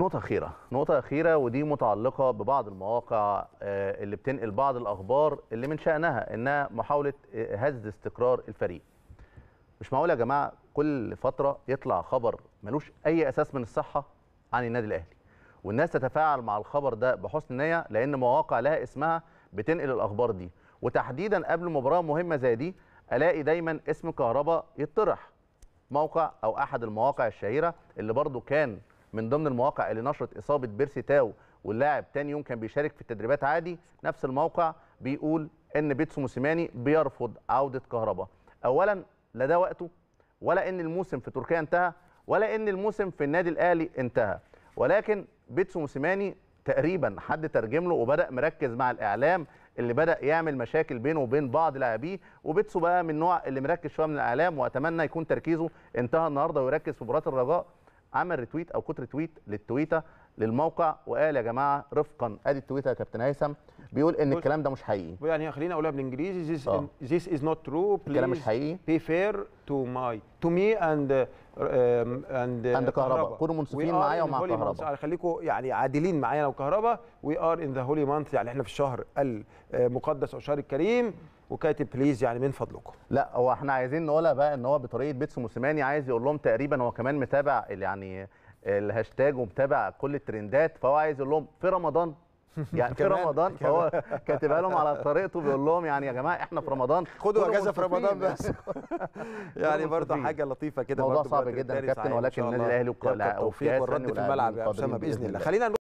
نقطة أخيرة، نقطة أخيرة ودي متعلقة ببعض المواقع آه، اللي بتنقل بعض الأخبار اللي من شأنها إنها محاولة آه، هز استقرار الفريق. مش معقول يا جماعة كل فترة يطلع خبر ملوش أي أساس من الصحة عن النادي الأهلي. والناس تتفاعل مع الخبر ده بحسن نية لأن مواقع لها اسمها بتنقل الأخبار دي. وتحديدا قبل مباراة مهمة زي دي ألاقي دايما اسم كهرباء يطرح. موقع أو أحد المواقع الشهيرة اللي برضه كان من ضمن المواقع اللي نشرت اصابه بيرسي تاو واللاعب تاني يوم كان بيشارك في التدريبات عادي نفس الموقع بيقول ان بيتسو موسيماني بيرفض عوده كهربا اولا لا ده وقته ولا ان الموسم في تركيا انتهى ولا ان الموسم في النادي الاهلي انتهى ولكن بيتسو موسيماني تقريبا حد ترجم له وبدا مركز مع الاعلام اللي بدا يعمل مشاكل بينه وبين بعض لاعبيه وبيتسو بقى من النوع اللي مركز شويه من الاعلام واتمنى يكون تركيزه انتهى النهارده ويركز في مباراه الرجاء عمل ريتويت او كتر تويت للتويته للموقع وقال يا جماعه رفقا ادي التويته يا كابتن هيثم بيقول ان الكلام ده مش حقيقي يعني خلينا اقولها بالانجليزي this, آه. this is not true please الكلام مش حقيقي be fair to my مي اند اند اند كهرباء كونوا منصفين معايا ومع كهرباء يعني خليكم يعني عادلين معايا انا وكهرباء وي ار ان ذا هولي مانث يعني احنا في الشهر المقدس او الشهر الكريم وكاتب بليز يعني من فضلكم لا هو احنا عايزين نقولها بقى ان هو بطريقه بيتس موسيماني عايز يقول لهم تقريبا هو كمان متابع يعني الهاشتاج ومتابع كل الترندات فهو عايز يقول لهم في رمضان يعني في رمضان فهو كاتبها لهم على طريقته بيقول لهم يعني يا جماعه احنا في رمضان خدوا اجازه في رمضان بس يعني برضه حاجه لطيفه كده موضوع صعب جدا كابتن ولكن النادي الاهلي وفي التوفيق في الملعب يا اسامه باذن الله خلينا